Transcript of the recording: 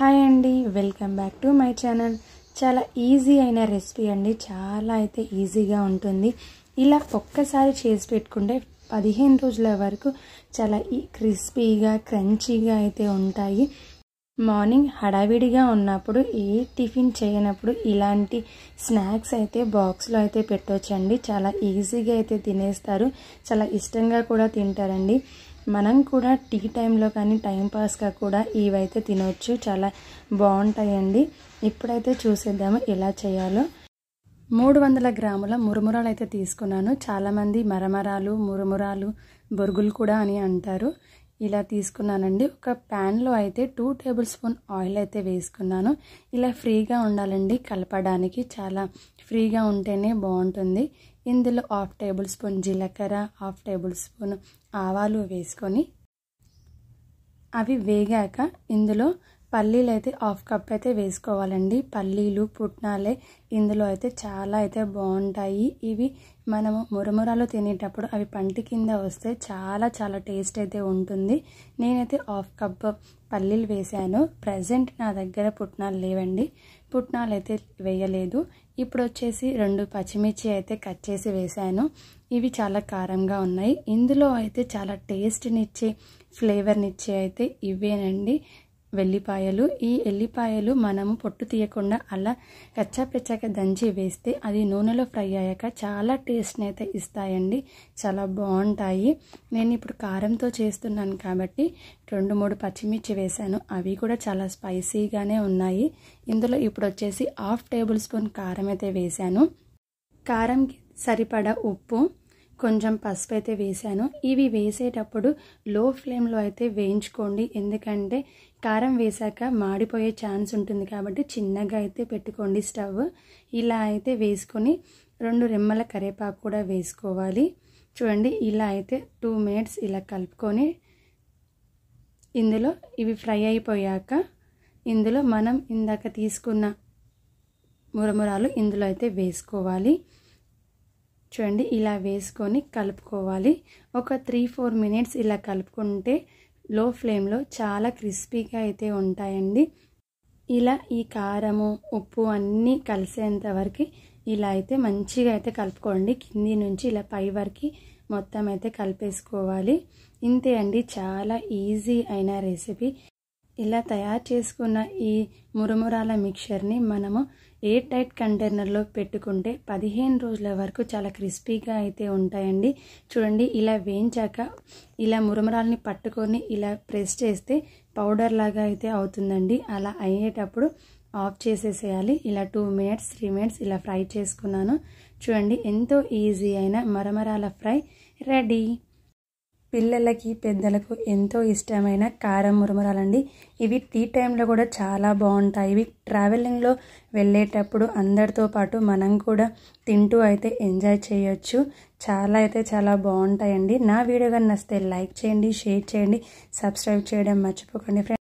hi అండి welcome back to my channel చాలా easy అయిన రెసిపీ అండి చాలా అయితే ఈజీగా ఉంటుంది ఇలా ఒక్కసారి చేసి పెట్టుకుంటే పదిహేను రోజుల వరకు చాలా క్రిస్పీగా క్రంచీగా అయితే ఉంటాయి మార్నింగ్ హడావిడిగా ఉన్నప్పుడు ఏ టిఫిన్ చేయనప్పుడు ఇలాంటి స్నాక్స్ అయితే బాక్స్లో అయితే పెట్టొచ్చండి చాలా ఈజీగా అయితే తినేస్తారు చాలా ఇష్టంగా కూడా తింటారండి మనం కూడా టీ టైంలో కానీ టైంపాస్గా కూడా ఇవైతే తినవచ్చు చాలా బాగుంటాయండి ఇప్పుడైతే చూసేద్దాము ఎలా చేయాలో మూడు వందల గ్రాముల మురుమురాలు అయితే తీసుకున్నాను చాలామంది మరమరాలు మురుమురాలు బొరుగులు కూడా అని అంటారు ఇలా తీసుకున్నానండి ఒక ప్యాన్లో అయితే టూ టేబుల్ స్పూన్ ఆయిల్ అయితే వేసుకున్నాను ఇలా ఫ్రీగా ఉండాలండి కలపడానికి చాలా ఫ్రీగా ఉంటేనే బాగుంటుంది ఇందులో హాఫ్ టేబుల్ స్పూన్ జీలకర్ర హాఫ్ టేబుల్ స్పూన్ ఆవాలు వేసుకొని అవి వేగాక ఇందులో పల్లీలు అయితే హాఫ్ కప్ అయితే వేసుకోవాలండి పల్లీలు పుట్నాలే ఇందులో అయితే చాలా అయితే బాగుంటాయి ఇవి మనము మురమురాలు తినేటప్పుడు అవి పంటి కింద వస్తే చాలా చాలా టేస్ట్ అయితే ఉంటుంది నేనైతే హాఫ్ కప్ పల్లీలు వేశాను ప్రజెంట్ నా దగ్గర పుట్నాలు లేవండి పుట్నాలు అయితే వేయలేదు ఇప్పుడు వచ్చేసి రెండు పచ్చిమిర్చి అయితే కట్ చేసి వేశాను ఇవి చాలా కారంగా ఉన్నాయి ఇందులో అయితే చాలా టేస్ట్నిచ్చే ఫ్లేవర్నిచ్చే అయితే ఇవేనండి వెల్లిపాయలు ఈ ఎల్లిపాయలు మనము పొట్టు తీయకుండా అలా పెచ్చాపెచ్చాక దంచి వేస్తే అది నూనెలో ఫ్రై అయ్యాక చాలా టేస్ట్ని అయితే ఇస్తాయండి చాలా బాగుంటాయి నేను ఇప్పుడు కారంతో చేస్తున్నాను కాబట్టి రెండు మూడు పచ్చిమిర్చి వేశాను అవి కూడా చాలా స్పైసీగానే ఉన్నాయి ఇందులో ఇప్పుడు వచ్చేసి హాఫ్ టేబుల్ స్పూన్ కారం అయితే వేశాను కారంకి సరిపడా ఉప్పు కొంచెం పసుపు అయితే వేశాను ఇవి వేసేటప్పుడు లో ఫ్లేమ్లో అయితే వేయించుకోండి ఎందుకంటే కారం వేశాక మాడిపోయే ఛాన్స్ ఉంటుంది కాబట్టి చిన్నగా అయితే పెట్టుకోండి స్టవ్ ఇలా అయితే వేసుకొని రెండు రెమ్మల కరేపాకు కూడా వేసుకోవాలి చూడండి ఇలా అయితే టూ మినిట్స్ ఇలా కలుపుకొని ఇందులో ఇవి ఫ్రై అయిపోయాక ఇందులో మనం ఇందాక తీసుకున్న మురమురాలు ఇందులో అయితే వేసుకోవాలి చూడండి ఇలా వేసుకొని కలుపుకోవాలి ఒక త్రీ ఫోర్ మినిట్స్ ఇలా కలుపుకుంటే లో ఫ్లేమ్లో చాలా క్రిస్పీగా అయితే ఉంటాయండి ఇలా ఈ కారము ఉప్పు అన్నీ కలిసేంత వరకు ఇలా అయితే మంచిగా అయితే కలుపుకోండి కింది నుంచి ఇలా పై వరకు మొత్తం అయితే కలిపేసుకోవాలి ఇంతే అండి చాలా ఈజీ అయిన రెసిపీ ఇలా తయారు చేసుకున్న ఈ మురుమురాల మిక్చర్ని మనము ఎయిర్ టైట్ కంటైనర్లో పెట్టుకుంటే పదిహేను రోజుల వరకు చాలా క్రిస్పీగా అయితే ఉంటాయండి చూడండి ఇలా వేయించాక ఇలా మురమరాలని పట్టుకొని ఇలా ప్రెస్ చేస్తే పౌడర్ లాగా అయితే అవుతుందండి అలా అయ్యేటప్పుడు ఆఫ్ చేసేసేయాలి ఇలా టూ మినిట్స్ త్రీ మినిట్స్ ఇలా ఫ్రై చేసుకున్నాను చూడండి ఎంతో ఈజీ అయిన మరమరాల ఫ్రై రెడీ పిల్లలకి పెద్దలకు ఎంతో ఇష్టమైన కారం మురమరాలండి ఇవి టీ టైంలో కూడా చాలా బాగుంటాయి ఇవి ట్రావెలింగ్లో వెళ్ళేటప్పుడు అందరితో పాటు మనం కూడా తింటూ అయితే ఎంజాయ్ చేయొచ్చు చాలా అయితే చాలా బాగుంటాయండి నా వీడియో కానీ నచ్చితే లైక్ చేయండి షేర్ చేయండి సబ్స్క్రైబ్ చేయడం మర్చిపోకండి ఫ్రెండ్స్